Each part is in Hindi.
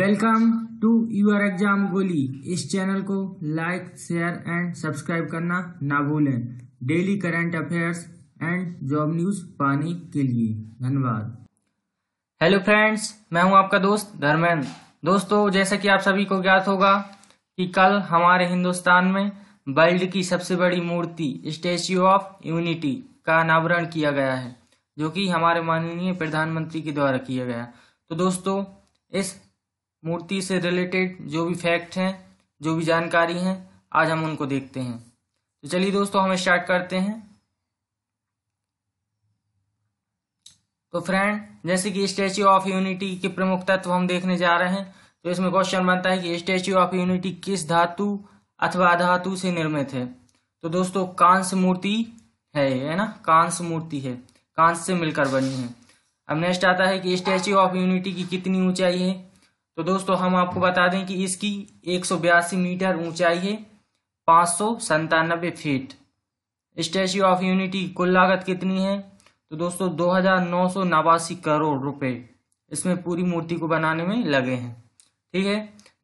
वेलकम टू यूर एग्जाम गोली इस चैनल को लाइक शेयर एंड सब्सक्राइब करना ना भूलें daily current affairs and job news पाने के लिए धन्यवाद हेलो फ्रेंड्स मैं हूं आपका दोस्त धर्मेंद्र दोस्तों जैसा कि आप सभी को ज्ञात होगा कि कल हमारे हिंदुस्तान में वर्ल्ड की सबसे बड़ी मूर्ति स्टेच्यू ऑफ यूनिटी का अनावरण किया गया है जो कि हमारे माननीय प्रधानमंत्री के द्वारा किया गया तो दोस्तों इस मूर्ति से रिलेटेड जो भी फैक्ट हैं जो भी जानकारी हैं आज हम उनको देखते हैं तो चलिए दोस्तों हम स्टार्ट करते हैं तो फ्रेंड जैसे कि स्टैच्यू ऑफ यूनिटी के प्रमुख तत्व हम देखने जा रहे हैं तो इसमें क्वेश्चन बनता है कि स्टैच्यू ऑफ यूनिटी किस धातु अथवा धातु से निर्मित है तो दोस्तों कांस मूर्ति है है ना कांस मूर्ति है कांस से मिलकर बनी है अब नेक्स्ट आता है कि स्टैच्यू ऑफ यूनिटी की कितनी ऊंचाई है तो दोस्तों हम आपको बता दें कि इसकी एक मीटर ऊंचाई है पाँच सौ फीट स्टैच्यू ऑफ यूनिटी कुल लागत कितनी है तो दोस्तों दो हजार नौ सौ नवासी करोड़ रुपए इसमें पूरी मूर्ति को बनाने में लगे हैं ठीक है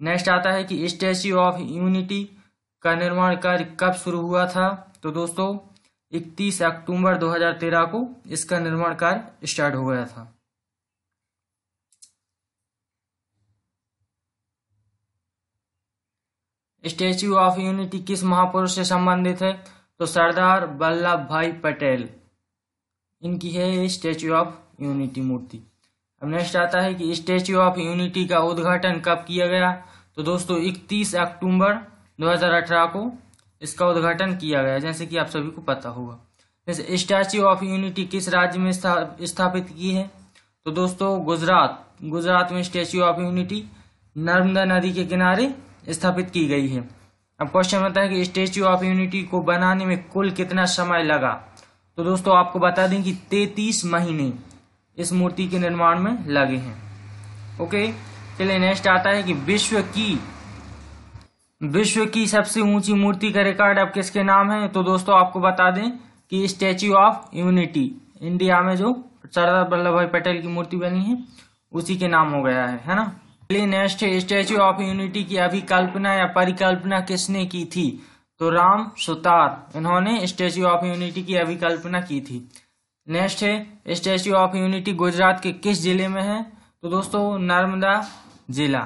नेक्स्ट आता है कि स्टैच्यू ऑफ यूनिटी का निर्माण कार्य कब शुरू हुआ था तो दोस्तों 31 अक्टूबर 2013 को इसका निर्माण कार्य स्टार्ट हो गया था स्टेच्यू ऑफ यूनिटी किस महापुरुष से संबंधित है तो सरदार वल्लभ भाई पटेल इनकी है स्टेच्यू ऑफ यूनिटी मूर्ति अब नेक्स्ट आता है कि स्टेच्यू ऑफ यूनिटी का उद्घाटन कब किया गया तो दोस्तों 31 अक्टूबर 2018 को इसका उद्घाटन किया गया जैसे कि आप सभी को पता होगा जैसे स्टैच्यू ऑफ यूनिटी किस राज्य में स्थापित की है तो दोस्तों गुजरात गुजरात में स्टैच्यू ऑफ यूनिटी नर्मदा नदी के किनारे स्थापित की गई है अब क्वेश्चन बनता है कि स्टेच्यू ऑफ यूनिटी को बनाने में कुल कितना समय लगा तो दोस्तों आपको बता दें कि तैतीस महीने इस मूर्ति के निर्माण में लगे हैं ओके चलिए नेक्स्ट आता है कि विश्व की विश्व की सबसे ऊंची मूर्ति का रिकॉर्ड अब किसके नाम है तो दोस्तों आपको बता दें कि स्टेच्यू ऑफ यूनिटी इंडिया में जो सरदार वल्लभ भाई पटेल की मूर्ति बनी है उसी के नाम हो गया है है ना चलिए नेक्स्ट है स्टैच्यू ऑफ यूनिटी की अभिकल्पना या परिकल्पना किसने की थी तो राम सुतार इन्होंने स्टैच्यू ऑफ यूनिटी की अभिकल्पना की थी नेक्स्ट है स्टैच्यू ऑफ यूनिटी गुजरात के किस जिले में है तो दोस्तों नर्मदा जिला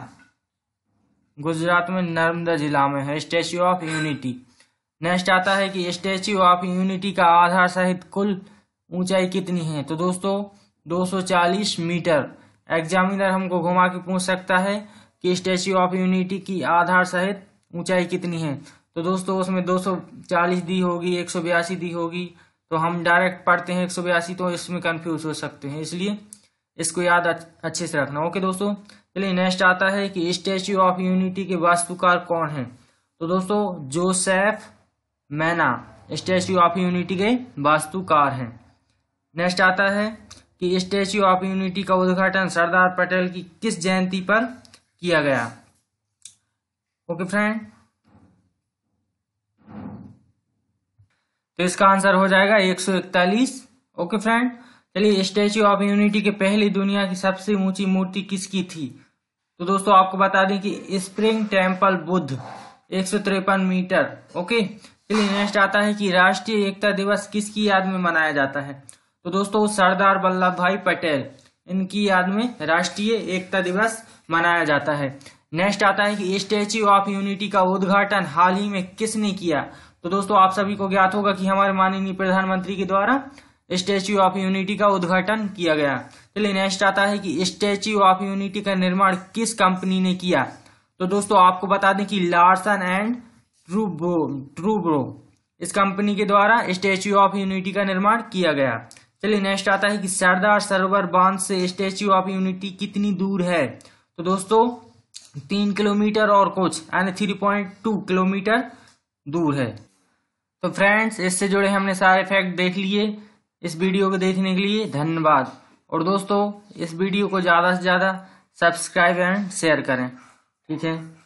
गुजरात में नर्मदा जिला में है स्टैच्यू ऑफ यूनिटी नेक्स्ट आता है कि स्टैच्यू ऑफ यूनिटी का आधार सहित कुल ऊंचाई कितनी है तो दोस्तों 240 मीटर एग्जामिनर हमको घुमा के पूछ सकता है कि स्टेच्यू ऑफ यूनिटी की आधार सहित ऊंचाई कितनी है तो दोस्तों उसमें 240 दी होगी एक दी होगी तो हम डायरेक्ट पढ़ते हैं एक तो इसमें कन्फ्यूज हो सकते हैं इसलिए इसको याद अच्छे से रखना ओके दोस्तों चलिए नेक्स्ट आता है कि स्टेच्यू ऑफ यूनिटी के वास्तुकार कौन है तो दोस्तों जोसेफ मैना स्टेच्यू ऑफ यूनिटी के वास्तुकार हैं नेक्स्ट आता है कि स्टैच्यू ऑफ यूनिटी का उद्घाटन सरदार पटेल की किस जयंती पर किया गया ओके फ्रेंड तो इसका आंसर हो जाएगा 141 ओके फ्रेंड चलिए स्टैच्यू ऑफ यूनिटी के पहली दुनिया की सबसे ऊंची मूर्ति किसकी थी तो दोस्तों आपको बता दें कि स्प्रिंग टेम्पल बुद्ध एक मीटर ओके चलिए नेक्स्ट आता है कि राष्ट्रीय एकता दिवस किसकी याद में मनाया जाता है तो दोस्तों सरदार वल्लभ भाई पटेल इनकी याद में राष्ट्रीय एकता दिवस मनाया जाता है नेक्स्ट आता है कि स्टेच्यू ऑफ यूनिटी का उद्घाटन हाल ही में किसने किया तो दोस्तों आप सभी को ज्ञात होगा कि हमारे माननीय प्रधानमंत्री के द्वारा स्टेच्यू ऑफ यूनिटी का उद्घाटन किया गया चलिए नेक्स्ट आता है कि स्टेच्यू ऑफ यूनिटी का निर्माण किस कंपनी ने किया तो दोस्तों आपको बता दें कि लार्सन एंड ट्रूब्रो ट्रूब्रो इस कंपनी के द्वारा स्टेच्यू ऑफ यूनिटी का निर्माण किया गया चलिए नेक्स्ट आता है कि सरदार सरोवर बांध से स्टेच्यू ऑफ यूनिटी कितनी दूर है तो दोस्तों तीन किलोमीटर और कुछ यानी थ्री पॉइंट टू किलोमीटर दूर है तो फ्रेंड्स इससे जुड़े हमने सारे फैक्ट देख लिए इस वीडियो को देखने के लिए धन्यवाद और दोस्तों इस वीडियो को ज़्यादा से ज़्यादा सब्सक्राइब एंड शेयर करें ठीक है